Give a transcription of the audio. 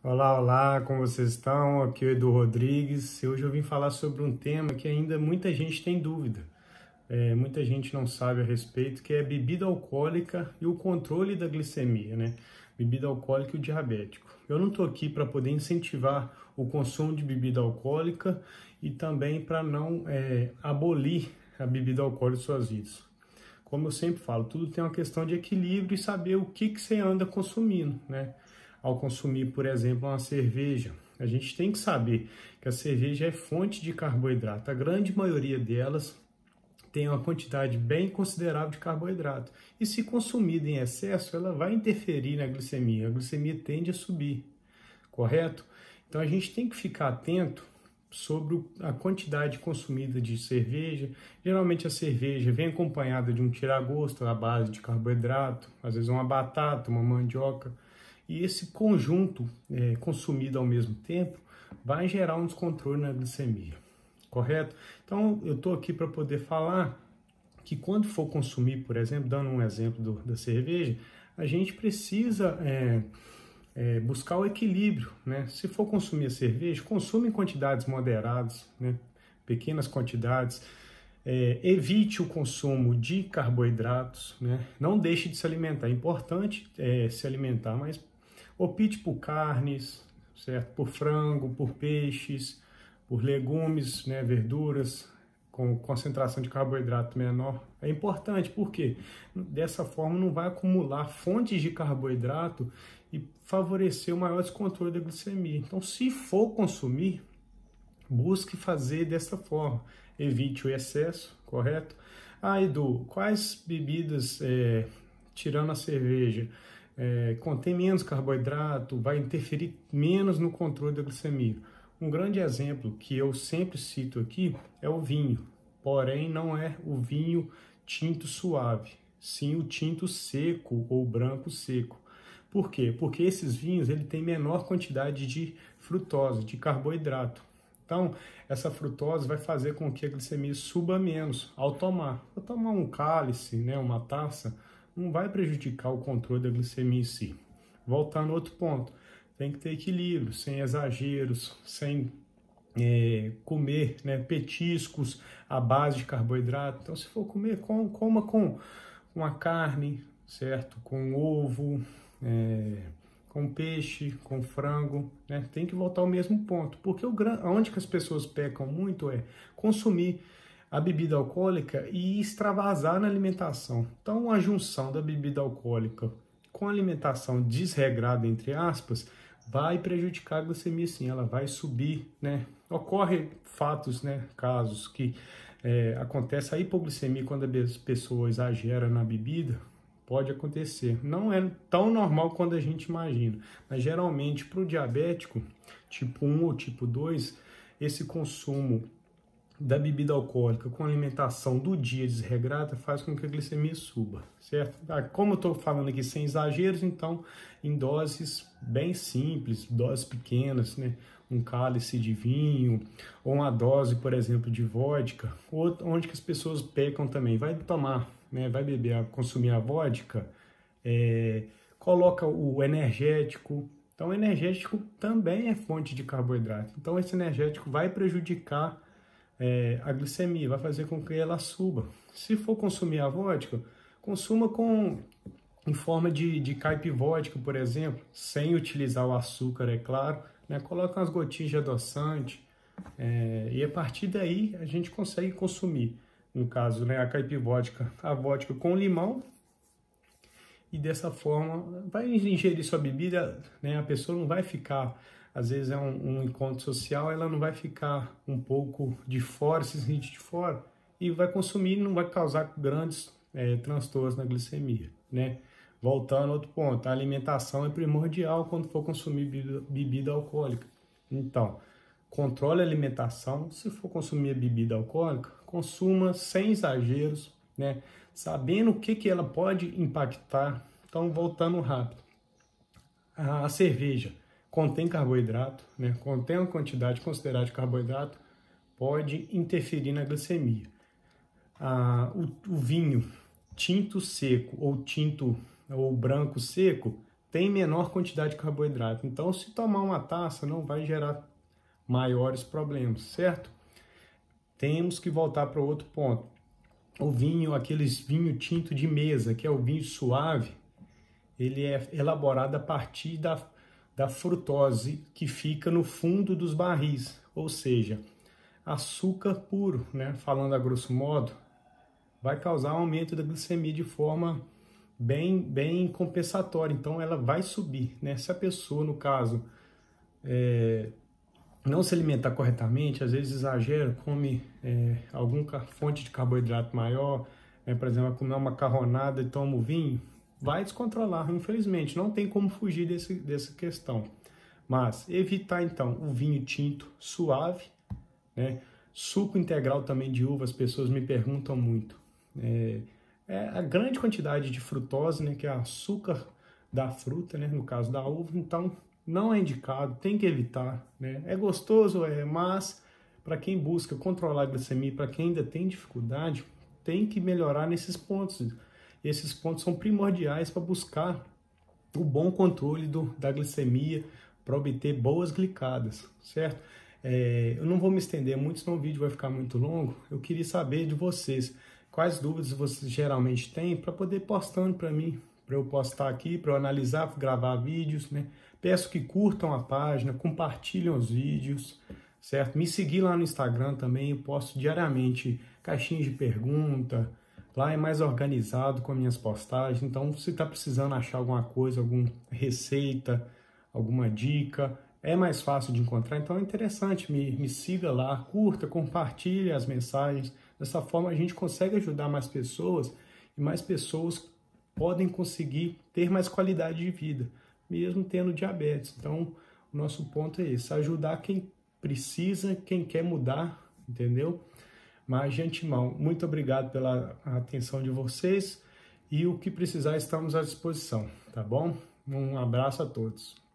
Olá, olá, como vocês estão? Aqui é o Edu Rodrigues. Hoje eu vim falar sobre um tema que ainda muita gente tem dúvida, é, muita gente não sabe a respeito, que é bebida alcoólica e o controle da glicemia, né? Bebida alcoólica e o diabético. Eu não estou aqui para poder incentivar o consumo de bebida alcoólica e também para não é, abolir a bebida alcoólica suas vidas. Como eu sempre falo, tudo tem uma questão de equilíbrio e saber o que, que você anda consumindo, né? ao consumir, por exemplo, uma cerveja. A gente tem que saber que a cerveja é fonte de carboidrato. A grande maioria delas tem uma quantidade bem considerável de carboidrato. E se consumida em excesso, ela vai interferir na glicemia. A glicemia tende a subir, correto? Então a gente tem que ficar atento sobre a quantidade consumida de cerveja. Geralmente a cerveja vem acompanhada de um tiragosto à base de carboidrato, às vezes uma batata, uma mandioca. E esse conjunto é, consumido ao mesmo tempo vai gerar um descontrole na glicemia, correto? Então, eu estou aqui para poder falar que quando for consumir, por exemplo, dando um exemplo do, da cerveja, a gente precisa é, é, buscar o equilíbrio, né? Se for consumir a cerveja, consuma em quantidades moderadas, né? pequenas quantidades, é, evite o consumo de carboidratos, né? não deixe de se alimentar. É importante é, se alimentar, mas Opte por carnes, certo? Por frango, por peixes, por legumes, né? Verduras com concentração de carboidrato menor. É importante porque dessa forma não vai acumular fontes de carboidrato e favorecer o maior descontrole da glicemia. Então, se for consumir, busque fazer dessa forma. Evite o excesso, correto? Ah, Edu, quais bebidas, é, tirando a cerveja, é, contém menos carboidrato, vai interferir menos no controle da glicemia. Um grande exemplo que eu sempre cito aqui é o vinho, porém não é o vinho tinto suave, sim o tinto seco ou branco seco. Por quê? Porque esses vinhos ele tem menor quantidade de frutose, de carboidrato. Então, essa frutose vai fazer com que a glicemia suba menos ao tomar. Ao tomar um cálice, né, uma taça, não vai prejudicar o controle da glicemia em si. Voltar no outro ponto, tem que ter equilíbrio, sem exageros, sem é, comer né, petiscos à base de carboidrato. Então, se for comer, com, coma com uma carne, certo? Com ovo, é, com peixe, com frango, né? Tem que voltar ao mesmo ponto, porque o, onde que as pessoas pecam muito é consumir a bebida alcoólica e extravasar na alimentação. Então, a junção da bebida alcoólica com alimentação desregrada, entre aspas, vai prejudicar a glicemia sim, ela vai subir, né? Ocorre fatos, né, casos que é, acontece a hipoglicemia quando a pessoa exagera na bebida, pode acontecer. Não é tão normal quanto a gente imagina, mas geralmente para o diabético, tipo 1 ou tipo 2, esse consumo da bebida alcoólica com alimentação do dia desregrada faz com que a glicemia suba, certo? Ah, como eu estou falando aqui sem exageros, então em doses bem simples, doses pequenas, né? Um cálice de vinho ou uma dose, por exemplo, de vodka, ou onde que as pessoas pecam também. Vai tomar, né? Vai beber, consumir a vodka, é, coloca o energético. Então, o energético também é fonte de carboidrato. Então, esse energético vai prejudicar é, a glicemia, vai fazer com que ela suba. Se for consumir a vodka, consuma com em forma de, de caipivótica, por exemplo, sem utilizar o açúcar, é claro, né? coloca umas gotinhas de adoçante é, e a partir daí a gente consegue consumir, no caso, né, a caipivótica, a vodka com limão e dessa forma vai ingerir sua bebida, né? a pessoa não vai ficar às vezes é um, um, encontro social, ela não vai ficar um pouco de fora, se sentir de fora, e vai consumir, não vai causar grandes é, transtornos na glicemia, né? Voltando a outro ponto, a alimentação é primordial quando for consumir bebida, bebida alcoólica. Então, controle a alimentação. Se for consumir bebida alcoólica, consuma sem exageros, né? Sabendo o que, que ela pode impactar. Então, voltando rápido. A cerveja contém carboidrato, né, contém uma quantidade considerável de carboidrato, pode interferir na glicemia. Ah, o, o vinho tinto seco ou tinto ou branco seco tem menor quantidade de carboidrato. Então, se tomar uma taça, não vai gerar maiores problemas, certo? Temos que voltar para outro ponto. O vinho, aqueles vinho tinto de mesa, que é o vinho suave, ele é elaborado a partir da da frutose que fica no fundo dos barris, ou seja, açúcar puro, né? falando a grosso modo, vai causar um aumento da glicemia de forma bem, bem compensatória. Então ela vai subir. Né? Se a pessoa, no caso, é, não se alimentar corretamente, às vezes exagera, come é, alguma fonte de carboidrato maior, né? por exemplo, comer uma macarronada e toma o vinho, vai descontrolar, infelizmente. Não tem como fugir desse, dessa questão. Mas evitar, então, o vinho tinto suave, né? Suco integral também de uva, as pessoas me perguntam muito. É, é a grande quantidade de frutose, né? Que é açúcar da fruta, né? No caso da uva. Então, não é indicado, tem que evitar, né? É gostoso, é, mas para quem busca controlar a glicemia, para quem ainda tem dificuldade, tem que melhorar nesses pontos esses pontos são primordiais para buscar o bom controle do, da glicemia, para obter boas glicadas, certo? É, eu não vou me estender muito, senão o vídeo vai ficar muito longo. Eu queria saber de vocês quais dúvidas vocês geralmente têm para poder postando para mim, para eu postar aqui, para eu analisar, gravar vídeos, né? Peço que curtam a página, compartilhem os vídeos, certo? Me seguir lá no Instagram também, eu posto diariamente caixinhas de pergunta, Lá é mais organizado com as minhas postagens, então se está precisando achar alguma coisa, alguma receita, alguma dica, é mais fácil de encontrar. Então é interessante, me, me siga lá, curta, compartilhe as mensagens. Dessa forma a gente consegue ajudar mais pessoas e mais pessoas podem conseguir ter mais qualidade de vida, mesmo tendo diabetes. Então o nosso ponto é esse, ajudar quem precisa, quem quer mudar, entendeu? Mas, de antemão, muito obrigado pela atenção de vocês e o que precisar estamos à disposição, tá bom? Um abraço a todos.